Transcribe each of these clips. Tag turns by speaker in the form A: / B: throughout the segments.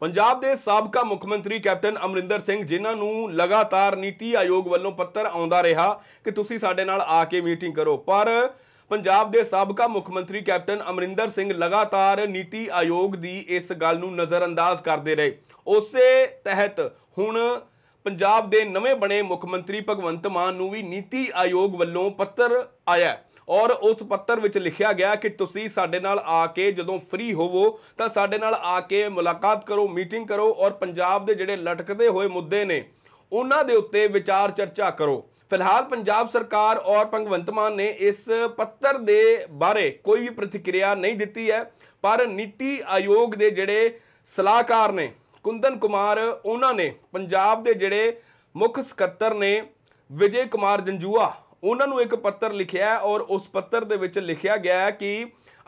A: ਪੰਜਾਬ ਦੇ ਸਾਬਕਾ ਮੁੱਖ ਮੰਤਰੀ ਕੈਪਟਨ ਅਮਰਿੰਦਰ ਸਿੰਘ ਜਿਨ੍ਹਾਂ ਨੂੰ ਲਗਾਤਾਰ ਨੀਤੀ ਆਯੋਗ ਵੱਲੋਂ ਪੱਤਰ ਆਉਂਦਾ ਰਿਹਾ ਕਿ ਤੁਸੀਂ ਸਾਡੇ ਨਾਲ ਆ ਕੇ ਮੀਟਿੰਗ ਕਰੋ ਪਰ ਪੰਜਾਬ ਦੇ ਸਾਬਕਾ ਮੁੱਖ ਮੰਤਰੀ ਕੈਪਟਨ ਅਮਰਿੰਦਰ ਸਿੰਘ ਲਗਾਤਾਰ ਨੀਤੀ ਆਯੋਗ ਦੀ ਇਸ ਗੱਲ ਨੂੰ ਨਜ਼ਰਅੰਦਾਜ਼ ਕਰਦੇ ਰਹੇ ਉਸੇ ਤਹਿਤ ਹੁਣ ਪੰਜਾਬ ਦੇ ਨਵੇਂ ਬਣੇ ਮੁੱਖ ਮੰਤਰੀ ਭਗਵੰਤ ਮਾਨ ਨੂੰ ਵੀ ਨੀਤੀ ਆਯੋਗ ਵੱਲੋਂ ਪੱਤਰ ਆਇਆ ਔਰ ਉਸ ਪੱਤਰ ਵਿੱਚ ਲਿਖਿਆ ਗਿਆ ਕਿ ਤੁਸੀਂ ਸਾਡੇ ਨਾਲ ਆ ਕੇ ਜਦੋਂ ਫ੍ਰੀ ਹੋਵੋ ਤਾਂ ਸਾਡੇ ਨਾਲ ਆ ਕੇ ਮੁਲਾਕਾਤ ਕਰੋ ਮੀਟਿੰਗ ਕਰੋ ਔਰ ਪੰਜਾਬ ਦੇ ਜਿਹੜੇ ਲਟਕਦੇ ਹੋਏ ਮੁੱਦੇ ਨੇ ਉਹਨਾਂ ਦੇ ਉੱਤੇ ਵਿਚਾਰ ਚਰਚਾ ਕਰੋ ਫਿਲਹਾਲ ਪੰਜਾਬ ਸਰਕਾਰ ਔਰ ਭਗਵੰਤ ਮਾਨ ਨੇ ਇਸ ਪੱਤਰ ਦੇ ਬਾਰੇ ਕੋਈ ਵੀ ਪ੍ਰਤੀਕਿਰਿਆ ਨਹੀਂ ਦਿੱਤੀ ਹੈ ਪਰ ਨੀਤੀ ਆਯੋਗ ਦੇ ਜਿਹੜੇ ਸਲਾਹਕਾਰ ਨੇ ਕੁੰਦਨ ਕੁਮਾਰ ਉਹਨਾਂ ਨੇ ਪੰਜਾਬ ਦੇ ਜਿਹੜੇ ਮੁੱਖ ਸਕੱਤਰ ਨੇ ਵਿਜੇ ਕੁਮਾਰ ਜੰਜੂਆ ਉਹਨਾਂ ਨੂੰ ਇੱਕ ਪੱਤਰ ਲਿਖਿਆ ਔਰ ਉਸ ਪੱਤਰ ਦੇ ਵਿੱਚ ਲਿਖਿਆ ਗਿਆ ਕਿ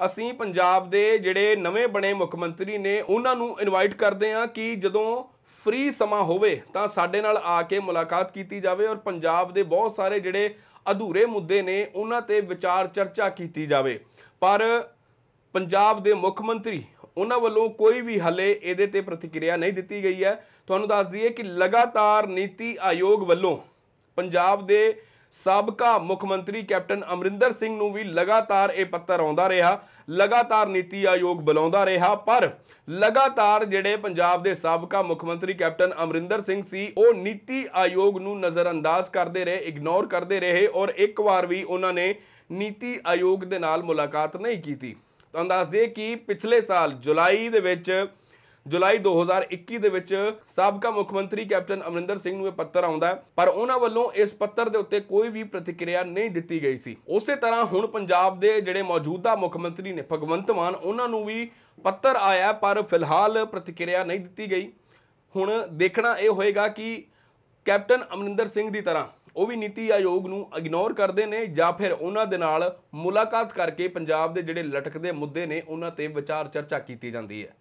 A: ਅਸੀਂ ਪੰਜਾਬ ਦੇ ਜਿਹੜੇ ਨਵੇਂ ਬਣੇ ਮੁੱਖ ਮੰਤਰੀ ਨੇ ਉਹਨਾਂ ਨੂੰ ਇਨਵਾਈਟ ਕਰਦੇ ਹਾਂ ਕਿ ਜਦੋਂ ਫ੍ਰੀ ਸਮਾਂ ਹੋਵੇ ਤਾਂ ਸਾਡੇ ਨਾਲ ਆ ਕੇ ਮੁਲਾਕਾਤ ਕੀਤੀ ਜਾਵੇ ਔਰ ਪੰਜਾਬ ਦੇ ਬਹੁਤ ਸਾਰੇ ਜਿਹੜੇ ਅਧੂਰੇ ਮੁੱਦੇ ਨੇ ਉਹਨਾਂ ਤੇ ਵਿਚਾਰ ਚਰਚਾ ਕੀਤੀ ਜਾਵੇ ਪਰ ਪੰਜਾਬ ਦੇ ਮੁੱਖ ਮੰਤਰੀ ਉਹਨਾਂ ਵੱਲੋਂ ਕੋਈ ਵੀ ਹਲੇ ਇਹਦੇ ਤੇ ਪ੍ਰਤੀਕਿਰਿਆ ਨਹੀਂ ਦਿੱਤੀ ਗਈ ਹੈ ਤੁਹਾਨੂੰ ਦੱਸ ਦਈਏ ਕਿ ਲਗਾਤਾਰ ਨੀਤੀ ਆਯੋਗ ਵੱਲੋਂ ਪੰਜਾਬ ਦੇ ਸਾਬਕਾ ਮੁੱਖ ਮੰਤਰੀ ਕੈਪਟਨ ਅਮਰਿੰਦਰ ਸਿੰਘ ਨੂੰ ਵੀ ਲਗਾਤਾਰ ਇਹ ਪੱਤਰ ਆਉਂਦਾ ਰਿਹਾ ਲਗਾਤਾਰ ਨੀਤੀ ਆਯੋਗ ਬੁਲਾਉਂਦਾ ਰਿਹਾ ਪਰ ਲਗਾਤਾਰ ਜਿਹੜੇ ਪੰਜਾਬ ਦੇ ਸਾਬਕਾ ਮੁੱਖ ਮੰਤਰੀ ਕੈਪਟਨ ਅਮਰਿੰਦਰ ਸਿੰਘ ਸੀ ਉਹ ਨੀਤੀ ਆਯੋਗ ਨੂੰ ਨਜ਼ਰਅੰਦਾਜ਼ ਕਰਦੇ ਰਹੇ ਇਗਨੋਰ ਕਰਦੇ ਰਹੇ ਔਰ ਇੱਕ ਵਾਰ ਵੀ ਉਹਨਾਂ ਨੇ ਨੀਤੀ ਆਯੋਗ ਦੇ ਨਾਲ ਮੁਲਾਕਾਤ ਨਹੀਂ ਕੀਤੀ ਤਾਂ ਦੱਸ ਦਈਏ ਕਿ ਪਿਛਲੇ ਸਾਲ ਜੁਲਾਈ ਦੇ ਵਿੱਚ ਜੁਲਾਈ 2021 ਦੇ ਵਿੱਚ ਸਾਬਕਾ ਮੁੱਖ ਮੰਤਰੀ ਕੈਪਟਨ ਅਮਰਿੰਦਰ ਸਿੰਘ ਨੂੰ ਇਹ ਪੱਤਰ ਆਉਂਦਾ ਪਰ ਉਹਨਾਂ ਵੱਲੋਂ ਇਸ ਪੱਤਰ ਦੇ ਉੱਤੇ ਕੋਈ ਵੀ ਪ੍ਰਤੀਕਿਰਿਆ ਨਹੀਂ ਦਿੱਤੀ ਗਈ ਸੀ ਉਸੇ ਤਰ੍ਹਾਂ ਹੁਣ ਪੰਜਾਬ ਦੇ ਜਿਹੜੇ ਮੌਜੂਦਾ ਮੁੱਖ ਮੰਤਰੀ ਨੇ ਭਗਵੰਤ ਮਾਨ ਉਹਨਾਂ ਨੂੰ ਵੀ ਪੱਤਰ ਆਇਆ ਪਰ ਫਿਲਹਾਲ ਪ੍ਰਤੀਕਿਰਿਆ ਨਹੀਂ ਦਿੱਤੀ ਗਈ ਹੁਣ ਦੇਖਣਾ ਇਹ ਹੋਏਗਾ ਕਿ ਕੈਪਟਨ ਅਮਰਿੰਦਰ ਸਿੰਘ ਦੀ ਤਰ੍ਹਾਂ ਉਹ ਵੀ ਨੀਤੀ ਆਯੋਗ ਨੂੰ ਇਗਨੋਰ ਕਰਦੇ ਨੇ ਜਾਂ ਫਿਰ ਉਹਨਾਂ ਦੇ ਨਾਲ ਮੁਲਾਕਾਤ ਕਰਕੇ ਪੰਜਾਬ ਦੇ ਜਿਹੜੇ ਲਟਕਦੇ ਮੁੱਦੇ ਨੇ ਉਹਨਾਂ ਤੇ ਵਿਚਾਰ ਚਰਚਾ ਕੀਤੀ ਜਾਂਦੀ ਹੈ